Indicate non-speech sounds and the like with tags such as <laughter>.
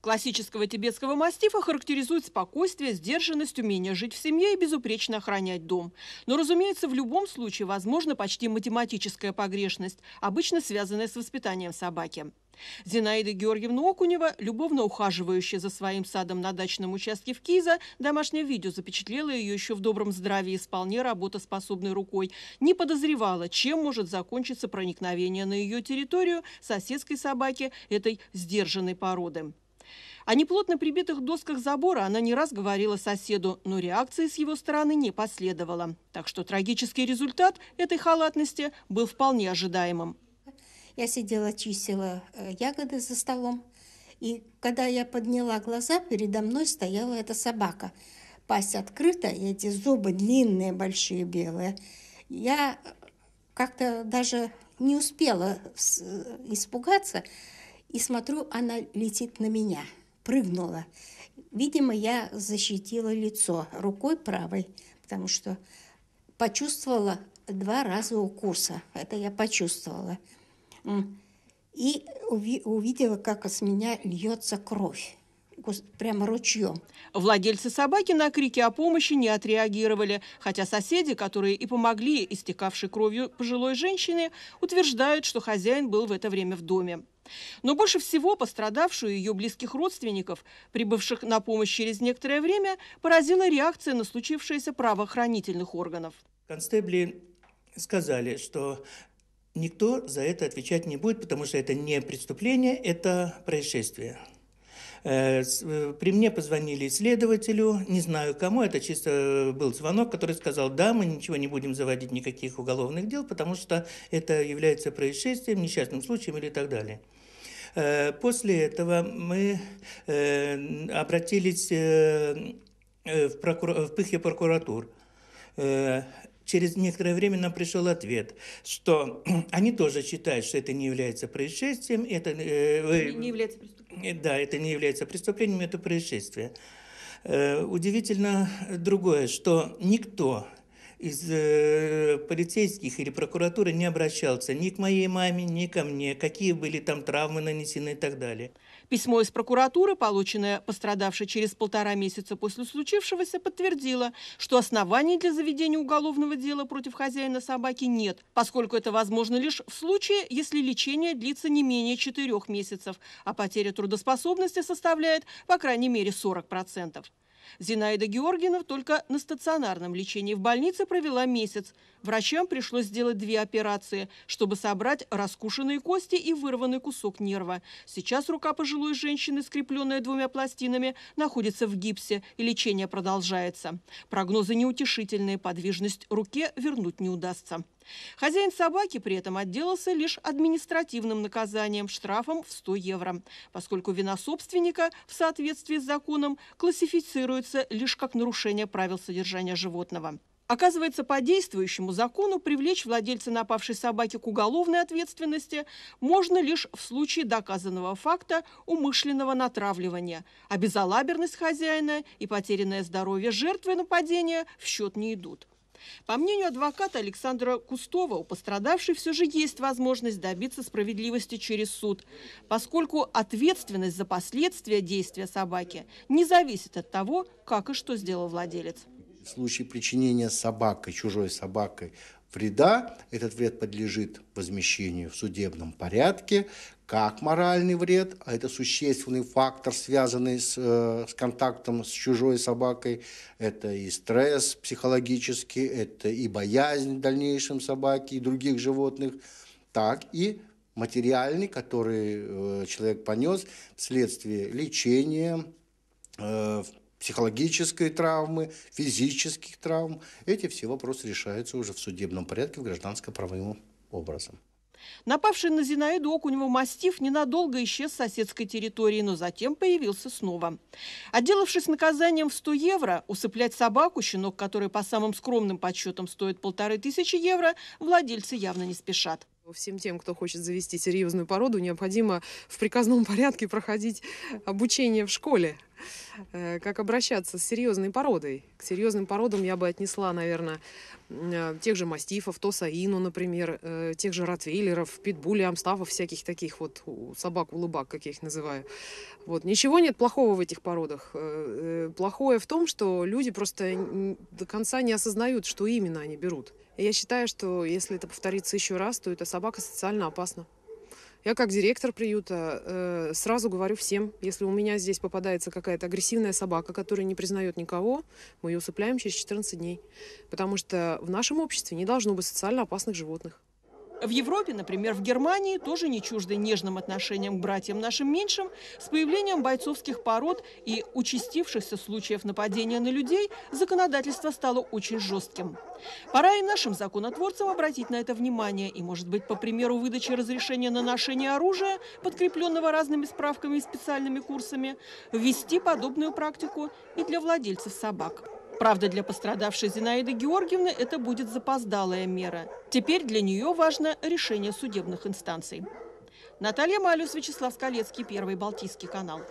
Классического тибетского мастифа характеризует спокойствие, сдержанность, умение жить в семье и безупречно охранять дом. Но, разумеется, в любом случае возможна почти математическая погрешность, обычно связанная с воспитанием собаки. Зинаида Георгиевна Окунева, любовно ухаживающая за своим садом на дачном участке в Киза, домашнее видео запечатлело ее еще в добром здравии с вполне работоспособной рукой, не подозревала, чем может закончиться проникновение на ее территорию соседской собаки этой сдержанной породы. О неплотно прибитых досках забора она не раз говорила соседу, но реакции с его стороны не последовало. Так что трагический результат этой халатности был вполне ожидаемым. Я сидела, чистила э, ягоды за столом. И когда я подняла глаза, передо мной стояла эта собака. Пасть открыта, и эти зубы длинные, большие, белые. Я э, как-то даже не успела э, испугаться, и смотрю, она летит на меня, прыгнула. Видимо, я защитила лицо рукой правой, потому что почувствовала два раза у курса. Это я почувствовала. И увидела, как с меня льется кровь прямо ручьем. Владельцы собаки на крики о помощи не отреагировали, хотя соседи, которые и помогли истекавшей кровью пожилой женщине, утверждают, что хозяин был в это время в доме. Но больше всего пострадавшую и ее близких родственников, прибывших на помощь через некоторое время, поразила реакция на случившееся правоохранительных органов. Констебли сказали, что никто за это отвечать не будет, потому что это не преступление, это происшествие. Э, э, при мне позвонили следователю, не знаю кому, это чисто э, был звонок, который сказал, да, мы ничего не будем заводить, никаких уголовных дел, потому что это является происшествием, несчастным случаем или так далее. Э, после этого мы э, обратились э, в, прокур... в пыхе прокуратур. Через некоторое время нам пришел ответ, что <clears throat> они тоже считают, что это не является происшествием. Это, не, не является преступлением. Да, это не является преступлением, это происшествие. удивительно другое, что никто из э, полицейских или прокуратуры не обращался ни к моей маме, ни ко мне, какие были там травмы нанесены и так далее. Письмо из прокуратуры, полученное пострадавшей через полтора месяца после случившегося, подтвердило, что оснований для заведения уголовного дела против хозяина собаки нет, поскольку это возможно лишь в случае, если лечение длится не менее четырех месяцев, а потеря трудоспособности составляет по крайней мере 40%. Зинаида Георгиевна только на стационарном лечении в больнице провела месяц – Врачам пришлось сделать две операции, чтобы собрать раскушенные кости и вырванный кусок нерва. Сейчас рука пожилой женщины, скрепленная двумя пластинами, находится в гипсе, и лечение продолжается. Прогнозы неутешительные, подвижность руке вернуть не удастся. Хозяин собаки при этом отделался лишь административным наказанием – штрафом в 100 евро, поскольку вина собственника в соответствии с законом классифицируется лишь как нарушение правил содержания животного. Оказывается, по действующему закону привлечь владельца напавшей собаки к уголовной ответственности можно лишь в случае доказанного факта умышленного натравливания, а безалаберность хозяина и потерянное здоровье жертвы нападения в счет не идут. По мнению адвоката Александра Кустова, у пострадавшей все же есть возможность добиться справедливости через суд, поскольку ответственность за последствия действия собаки не зависит от того, как и что сделал владелец случае причинения собакой, чужой собакой вреда, этот вред подлежит возмещению в судебном порядке, как моральный вред, а это существенный фактор, связанный с, э, с контактом с чужой собакой, это и стресс психологический, это и боязнь в дальнейшем собаки и других животных, так и материальный, который э, человек понес вследствие лечения, э, психологической травмы, физических травм. Эти все вопросы решаются уже в судебном порядке, в гражданско-правовым образом. Напавший на Зинаиду Окунева мастиф ненадолго исчез с соседской территории, но затем появился снова. Отделавшись наказанием в 100 евро, усыплять собаку, щенок который по самым скромным подсчетам стоит полторы тысячи евро, владельцы явно не спешат. Всем тем, кто хочет завести серьезную породу, необходимо в приказном <laughs> порядке проходить обучение в школе. Э, как обращаться с серьезной породой. К серьезным породам я бы отнесла, наверное, э, тех же мастифов, тосаину, например, э, тех же ротвейлеров, питбули, амстафов, всяких таких вот собак-улыбак, как я их называю. Вот. Ничего нет плохого в этих породах. Плохое в том, что люди просто до конца не осознают, что именно они берут. я считаю, что если это повторится еще раз, то эта собака социально опасна. Я как директор приюта э, сразу говорю всем, если у меня здесь попадается какая-то агрессивная собака, которая не признает никого, мы ее усыпляем через 14 дней. Потому что в нашем обществе не должно быть социально опасных животных. В Европе, например, в Германии, тоже не чужды нежным отношением к братьям нашим меньшим, с появлением бойцовских пород и участившихся случаев нападения на людей законодательство стало очень жестким. Пора и нашим законотворцам обратить на это внимание, и, может быть, по примеру выдачи разрешения на ношение оружия, подкрепленного разными справками и специальными курсами, ввести подобную практику и для владельцев собак. Правда, для пострадавшей Зинаиды Георгиевны это будет запоздалая мера. Теперь для нее важно решение судебных инстанций. Наталья Малюс, Вячеслав Скалецкий, Первый Балтийский канал.